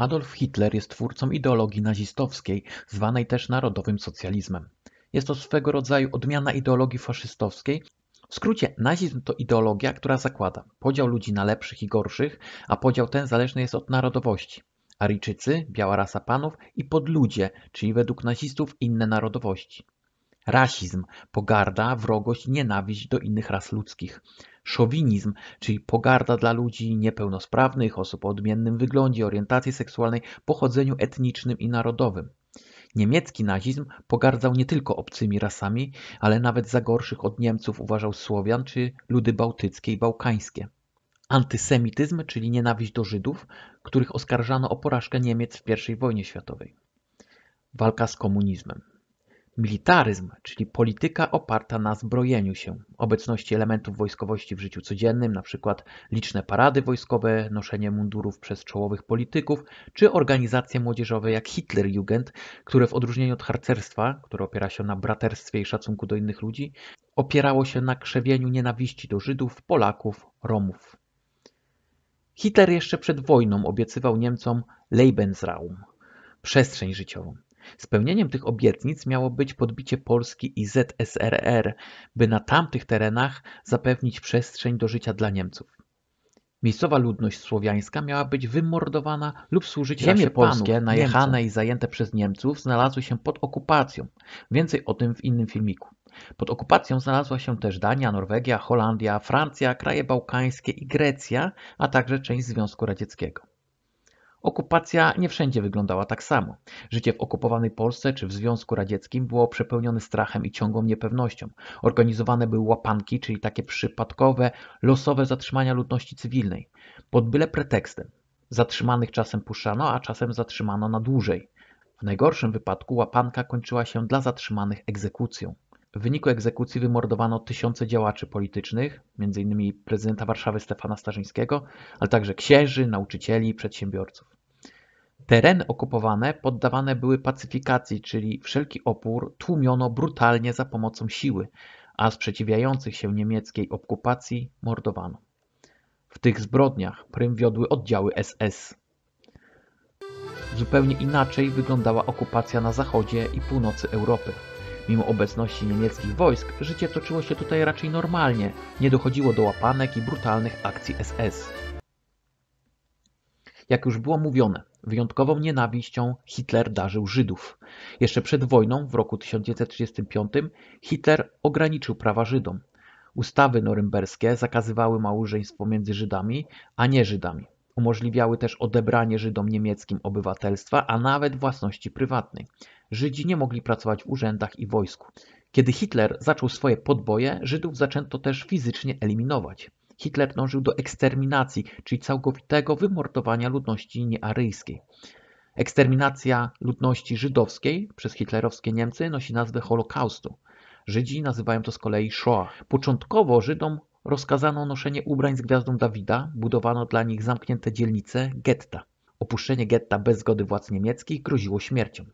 Adolf Hitler jest twórcą ideologii nazistowskiej, zwanej też narodowym socjalizmem. Jest to swego rodzaju odmiana ideologii faszystowskiej. W skrócie, nazizm to ideologia, która zakłada podział ludzi na lepszych i gorszych, a podział ten zależny jest od narodowości. Aryjczycy, biała rasa panów i podludzie, czyli według nazistów inne narodowości rasizm, pogarda, wrogość, nienawiść do innych ras ludzkich. Szowinizm, czyli pogarda dla ludzi niepełnosprawnych, osób o odmiennym wyglądzie, orientacji seksualnej, pochodzeniu etnicznym i narodowym. Niemiecki nazizm pogardzał nie tylko obcymi rasami, ale nawet za gorszych od Niemców uważał Słowian czy ludy bałtyckie i bałkańskie. Antysemityzm, czyli nienawiść do Żydów, których oskarżano o porażkę Niemiec w I wojnie światowej. Walka z komunizmem. Militaryzm, czyli polityka oparta na zbrojeniu się, obecności elementów wojskowości w życiu codziennym, np. liczne parady wojskowe, noszenie mundurów przez czołowych polityków, czy organizacje młodzieżowe jak Hitlerjugend, które w odróżnieniu od harcerstwa, które opiera się na braterstwie i szacunku do innych ludzi, opierało się na krzewieniu nienawiści do Żydów, Polaków, Romów. Hitler jeszcze przed wojną obiecywał Niemcom Lebensraum, przestrzeń życiową. Spełnieniem tych obietnic miało być podbicie Polski i ZSRR, by na tamtych terenach zapewnić przestrzeń do życia dla Niemców. Miejscowa ludność słowiańska miała być wymordowana lub służyć Ziemie polskie panów, najechane Niemcy. i zajęte przez Niemców znalazły się pod okupacją. Więcej o tym w innym filmiku. Pod okupacją znalazła się też Dania, Norwegia, Holandia, Francja, kraje bałkańskie i Grecja, a także część Związku Radzieckiego. Okupacja nie wszędzie wyglądała tak samo. Życie w okupowanej Polsce czy w Związku Radzieckim było przepełnione strachem i ciągłą niepewnością. Organizowane były łapanki, czyli takie przypadkowe, losowe zatrzymania ludności cywilnej. Pod byle pretekstem. Zatrzymanych czasem puszczano, a czasem zatrzymano na dłużej. W najgorszym wypadku łapanka kończyła się dla zatrzymanych egzekucją. W wyniku egzekucji wymordowano tysiące działaczy politycznych, m.in. prezydenta Warszawy Stefana Starzyńskiego, ale także księży, nauczycieli, przedsiębiorców. Tereny okupowane poddawane były pacyfikacji, czyli wszelki opór tłumiono brutalnie za pomocą siły, a sprzeciwiających się niemieckiej okupacji mordowano. W tych zbrodniach prym wiodły oddziały SS. Zupełnie inaczej wyglądała okupacja na zachodzie i północy Europy. Mimo obecności niemieckich wojsk, życie toczyło się tutaj raczej normalnie, nie dochodziło do łapanek i brutalnych akcji SS. Jak już było mówione, wyjątkową nienawiścią Hitler darzył Żydów. Jeszcze przed wojną, w roku 1935, Hitler ograniczył prawa Żydom. Ustawy norymberskie zakazywały małżeństw pomiędzy Żydami, a nie Żydami. Umożliwiały też odebranie Żydom niemieckim obywatelstwa, a nawet własności prywatnej. Żydzi nie mogli pracować w urzędach i wojsku. Kiedy Hitler zaczął swoje podboje, Żydów zaczęto też fizycznie eliminować. Hitler dążył do eksterminacji, czyli całkowitego wymordowania ludności niearyjskiej. Eksterminacja ludności żydowskiej przez hitlerowskie Niemcy nosi nazwę Holokaustu. Żydzi nazywają to z kolei Shoah. Początkowo Żydom Rozkazano noszenie ubrań z gwiazdą Dawida, budowano dla nich zamknięte dzielnice getta. Opuszczenie getta bez zgody władz niemieckich groziło śmiercią.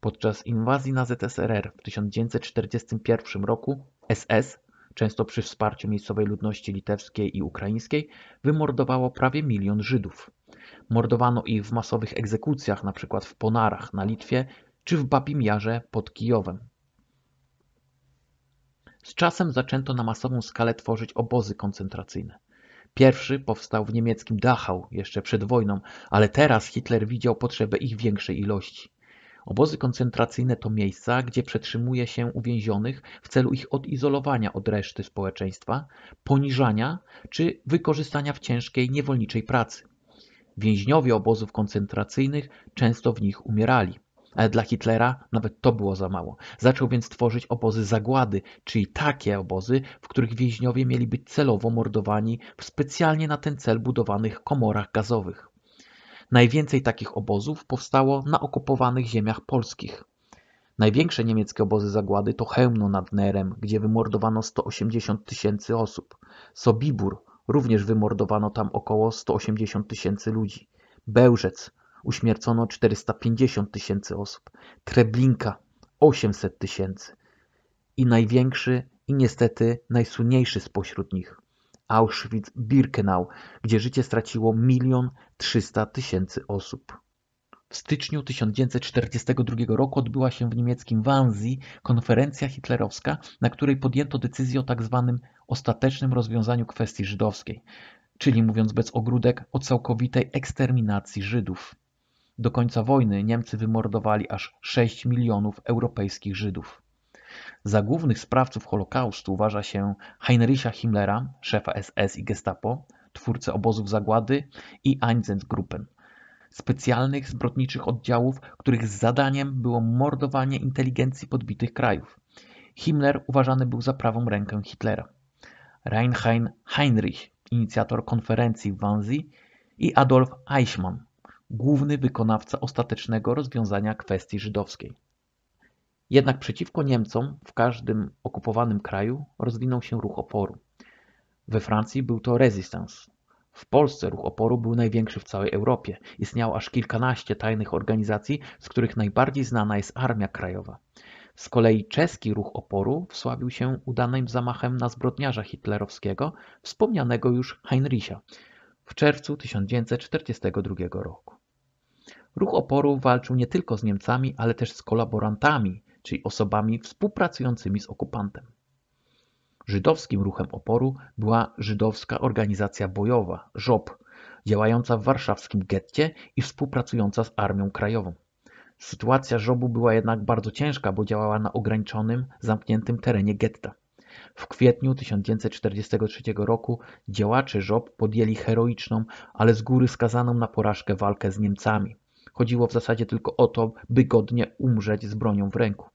Podczas inwazji na ZSRR w 1941 roku SS, często przy wsparciu miejscowej ludności litewskiej i ukraińskiej, wymordowało prawie milion Żydów. Mordowano ich w masowych egzekucjach, np. w Ponarach na Litwie czy w Babim Jarze pod Kijowem. Z czasem zaczęto na masową skalę tworzyć obozy koncentracyjne. Pierwszy powstał w niemieckim Dachau jeszcze przed wojną, ale teraz Hitler widział potrzebę ich większej ilości. Obozy koncentracyjne to miejsca, gdzie przetrzymuje się uwięzionych w celu ich odizolowania od reszty społeczeństwa, poniżania czy wykorzystania w ciężkiej niewolniczej pracy. Więźniowie obozów koncentracyjnych często w nich umierali ale dla Hitlera nawet to było za mało. Zaczął więc tworzyć obozy zagłady, czyli takie obozy, w których więźniowie mieli być celowo mordowani w specjalnie na ten cel budowanych komorach gazowych. Najwięcej takich obozów powstało na okupowanych ziemiach polskich. Największe niemieckie obozy zagłady to Chełmno nad Nerem, gdzie wymordowano 180 tysięcy osób. Sobibór, również wymordowano tam około 180 tysięcy ludzi. Bełżec, uśmiercono 450 tysięcy osób, Treblinka 800 tysięcy i największy i niestety najsłynniejszy spośród nich Auschwitz-Birkenau, gdzie życie straciło 1 300 tysięcy osób. W styczniu 1942 roku odbyła się w niemieckim Wanzi konferencja hitlerowska, na której podjęto decyzję o tzw. Tak ostatecznym rozwiązaniu kwestii żydowskiej, czyli mówiąc bez ogródek o całkowitej eksterminacji Żydów. Do końca wojny Niemcy wymordowali aż 6 milionów europejskich Żydów. Za głównych sprawców Holokaustu uważa się Heinricha Himmlera, szefa SS i Gestapo, twórcę obozów zagłady i Einsatzgruppen, specjalnych zbrodniczych oddziałów, których zadaniem było mordowanie inteligencji podbitych krajów. Himmler uważany był za prawą rękę Hitlera. Reinhein Heinrich, inicjator konferencji w Wannsee i Adolf Eichmann, główny wykonawca ostatecznego rozwiązania kwestii żydowskiej. Jednak przeciwko Niemcom w każdym okupowanym kraju rozwinął się ruch oporu. We Francji był to Resistance. W Polsce ruch oporu był największy w całej Europie. Istniało aż kilkanaście tajnych organizacji, z których najbardziej znana jest Armia Krajowa. Z kolei czeski ruch oporu wsławił się udanym zamachem na zbrodniarza hitlerowskiego, wspomnianego już Heinricha, w czerwcu 1942 roku. Ruch oporu walczył nie tylko z Niemcami, ale też z kolaborantami, czyli osobami współpracującymi z okupantem. Żydowskim ruchem oporu była Żydowska Organizacja Bojowa, ŻOB, działająca w warszawskim getcie i współpracująca z Armią Krajową. Sytuacja żobu była jednak bardzo ciężka, bo działała na ograniczonym, zamkniętym terenie getta. W kwietniu 1943 roku działacze żob podjęli heroiczną, ale z góry skazaną na porażkę walkę z Niemcami. Chodziło w zasadzie tylko o to, by godnie umrzeć z bronią w ręku.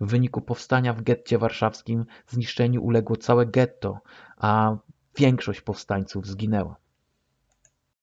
W wyniku powstania w getcie warszawskim zniszczeniu uległo całe getto, a większość powstańców zginęła.